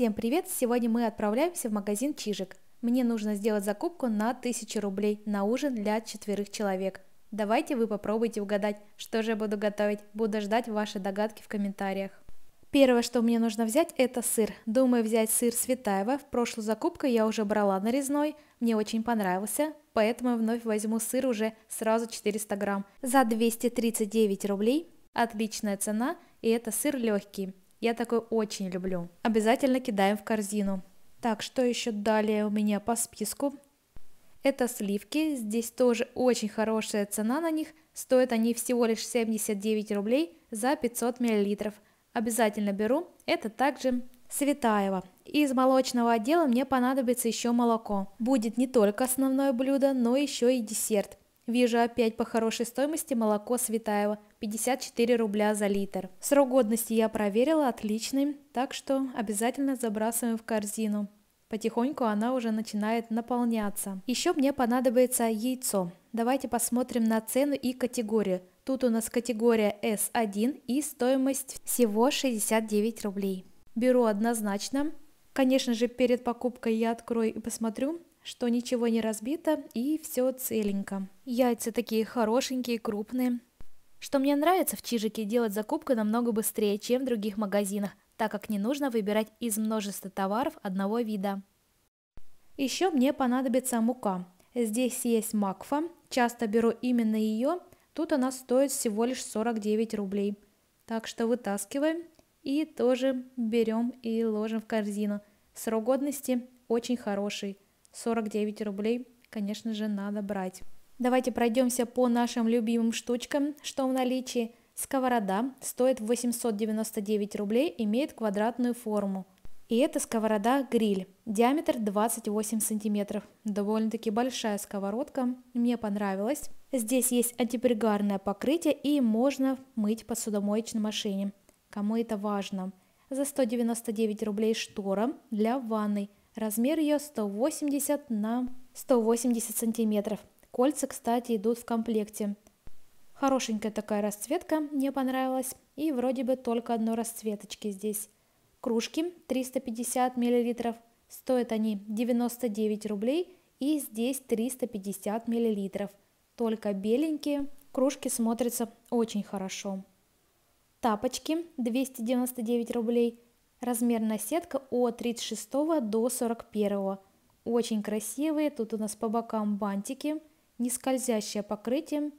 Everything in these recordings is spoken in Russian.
Всем привет! Сегодня мы отправляемся в магазин Чижик. Мне нужно сделать закупку на 1000 рублей на ужин для четверых человек. Давайте вы попробуйте угадать, что же я буду готовить. Буду ждать ваши догадки в комментариях. Первое, что мне нужно взять, это сыр. Думаю взять сыр Светаева. В прошлую закупку я уже брала нарезной. Мне очень понравился, поэтому вновь возьму сыр уже сразу 400 грамм. За 239 рублей. Отличная цена, и это сыр легкий. Я такой очень люблю. Обязательно кидаем в корзину. Так, что еще далее у меня по списку? Это сливки, здесь тоже очень хорошая цена на них, стоят они всего лишь 79 рублей за 500 мл. Обязательно беру, это также Светаева. Из молочного отдела мне понадобится еще молоко. Будет не только основное блюдо, но еще и десерт. Вижу опять по хорошей стоимости молоко Светаева, 54 рубля за литр. Срок годности я проверила, отличный, так что обязательно забрасываем в корзину. Потихоньку она уже начинает наполняться. Еще мне понадобится яйцо. Давайте посмотрим на цену и категорию. Тут у нас категория S1 и стоимость всего 69 рублей. Беру однозначно. Конечно же, перед покупкой я открою и посмотрю, что ничего не разбито и все целенько. Яйца такие хорошенькие, крупные. Что мне нравится в Чижике делать закупку намного быстрее, чем в других магазинах, так как не нужно выбирать из множества товаров одного вида. Еще мне понадобится мука. Здесь есть макфа, часто беру именно ее, тут она стоит всего лишь 49 рублей. Так что вытаскиваем и тоже берем и ложим в корзину. Срок годности очень хороший – 49 рублей, конечно же, надо брать. Давайте пройдемся по нашим любимым штучкам, что в наличии. Сковорода стоит 899 рублей, имеет квадратную форму. И это сковорода-гриль. Диаметр 28 сантиметров. Довольно-таки большая сковородка. Мне понравилась. Здесь есть антипригарное покрытие и можно мыть в посудомоечной машине. Кому это важно? За 199 рублей штора для ванной. Размер ее 180 на 180 сантиметров. Кольца, кстати, идут в комплекте. Хорошенькая такая расцветка, мне понравилась. И вроде бы только одной расцветочки здесь. Кружки 350 миллилитров Стоят они 99 рублей. И здесь 350 миллилитров Только беленькие. Кружки смотрятся очень хорошо. Тапочки 299 рублей размер сетка от 36 до 41. Очень красивые. Тут у нас по бокам бантики. Не скользящее покрытие.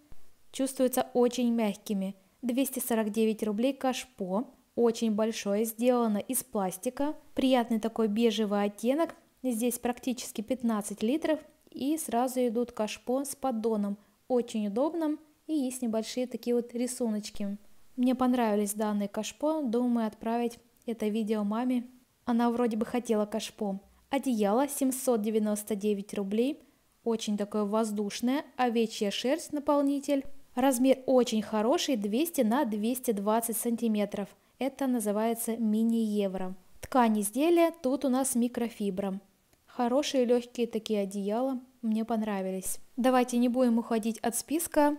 Чувствуются очень мягкими. 249 рублей кашпо. Очень большое. Сделано из пластика. Приятный такой бежевый оттенок. Здесь практически 15 литров. И сразу идут кашпо с поддоном. Очень удобным. И есть небольшие такие вот рисуночки. Мне понравились данные кашпо. Думаю отправить это видео маме. Она вроде бы хотела кашпо. Одеяло 799 рублей, очень такое воздушное, овечья шерсть наполнитель. Размер очень хороший, 200 на 220 сантиметров. Это называется мини-евро. Ткань изделия, тут у нас микрофибра. Хорошие легкие такие одеяла, мне понравились. Давайте не будем уходить от списка.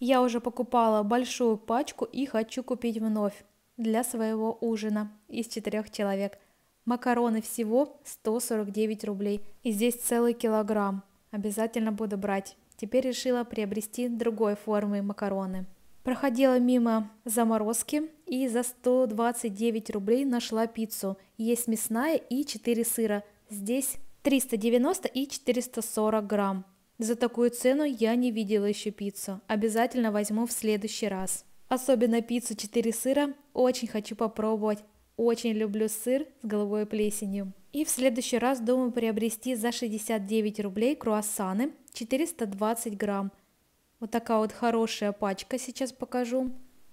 Я уже покупала большую пачку и хочу купить вновь для своего ужина из четырех человек. Макароны всего 149 рублей. И здесь целый килограмм. Обязательно буду брать. Теперь решила приобрести другой формы макароны. Проходила мимо заморозки и за 129 рублей нашла пиццу. Есть мясная и 4 сыра. Здесь 390 и 440 грамм. За такую цену я не видела еще пиццу. Обязательно возьму в следующий раз. Особенно пиццу 4 сыра очень хочу попробовать. Очень люблю сыр с головой плесенью. И в следующий раз думаю приобрести за 69 рублей круассаны 420 грамм. Вот такая вот хорошая пачка сейчас покажу.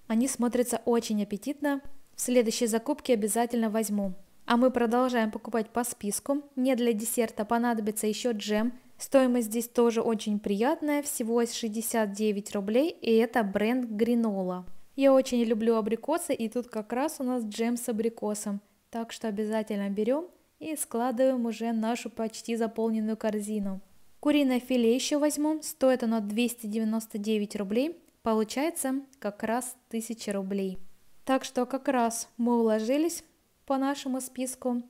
Они смотрятся очень аппетитно. В следующей закупке обязательно возьму. А мы продолжаем покупать по списку. Мне для десерта понадобится еще джем. Стоимость здесь тоже очень приятная, всего 69 рублей, и это бренд Гринола. Я очень люблю абрикосы, и тут как раз у нас джем с абрикосом, так что обязательно берем и складываем уже нашу почти заполненную корзину. Куриное филе еще возьмем, стоит оно 299 рублей, получается как раз 1000 рублей. Так что как раз мы уложились по нашему списку.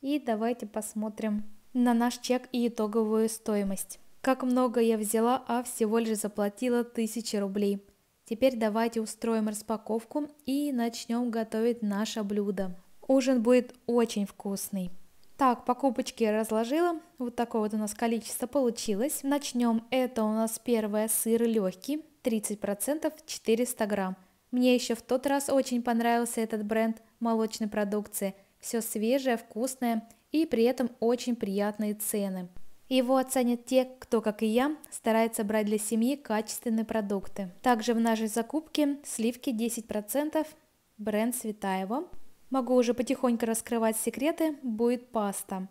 И давайте посмотрим на наш чек и итоговую стоимость. Как много я взяла, а всего лишь заплатила 1000 рублей. Теперь давайте устроим распаковку и начнем готовить наше блюдо. Ужин будет очень вкусный. Так, покупочки разложила. Вот такое вот у нас количество получилось. Начнем. Это у нас первое сыр легкий, 30%, 400 грамм. Мне еще в тот раз очень понравился этот бренд молочной продукции. Все свежее, вкусное и при этом очень приятные цены. Его оценят те, кто, как и я, старается брать для семьи качественные продукты. Также в нашей закупке сливки 10%, бренд Светаева. Могу уже потихоньку раскрывать секреты, будет паста.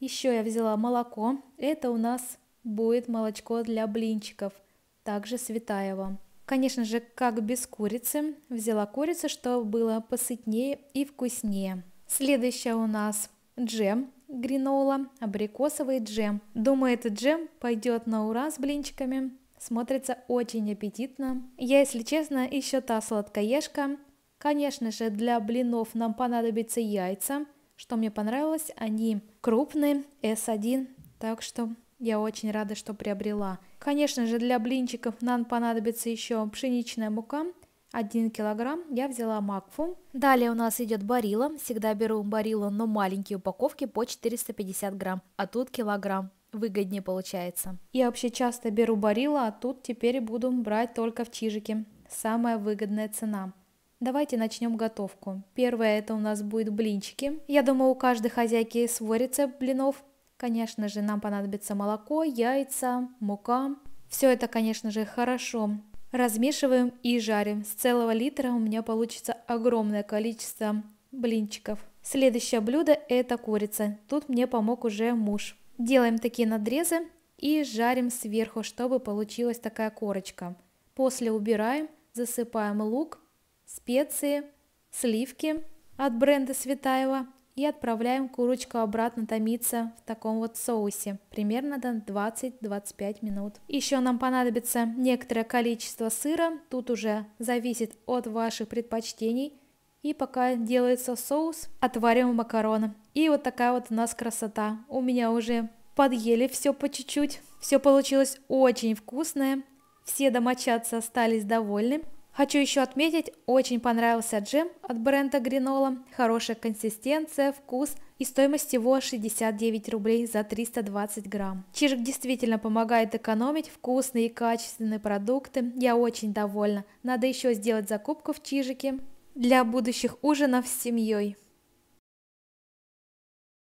Еще я взяла молоко, это у нас будет молочко для блинчиков, также Светаева. Конечно же, как без курицы, взяла курицу, чтобы было посытнее и вкуснее. Следующее у нас джем гринола, абрикосовый джем. Думаю, этот джем пойдет на ура с блинчиками. Смотрится очень аппетитно. Я, если честно, еще та сладкоежка. Конечно же, для блинов нам понадобятся яйца. Что мне понравилось, они крупные, S1, так что я очень рада, что приобрела. Конечно же, для блинчиков нам понадобится еще пшеничная мука – 1 килограмм я взяла макфу. Далее у нас идет барилла. Всегда беру барилла, но маленькие упаковки по 450 грамм, а тут килограмм. Выгоднее получается. Я вообще часто беру барилла, а тут теперь буду брать только в чижике. Самая выгодная цена. Давайте начнем готовку. Первое это у нас будет блинчики. Я думаю, у каждой хозяйки свой рецепт блинов. Конечно же, нам понадобится молоко, яйца, мука. Все это, конечно же, хорошо Размешиваем и жарим. С целого литра у меня получится огромное количество блинчиков. Следующее блюдо это курица. Тут мне помог уже муж. Делаем такие надрезы и жарим сверху, чтобы получилась такая корочка. После убираем, засыпаем лук, специи, сливки от бренда Светаева – и отправляем курочку обратно томиться в таком вот соусе, примерно до 20-25 минут. Еще нам понадобится некоторое количество сыра, тут уже зависит от ваших предпочтений. И пока делается соус, отварим макароны. И вот такая вот у нас красота. У меня уже подъели все по чуть-чуть. Все получилось очень вкусное. Все домочадцы остались довольны. Хочу еще отметить, очень понравился джем от бренда Гринола, хорошая консистенция, вкус и стоимость его 69 рублей за 320 грамм. Чижик действительно помогает экономить вкусные и качественные продукты, я очень довольна. Надо еще сделать закупку в Чижике для будущих ужинов с семьей.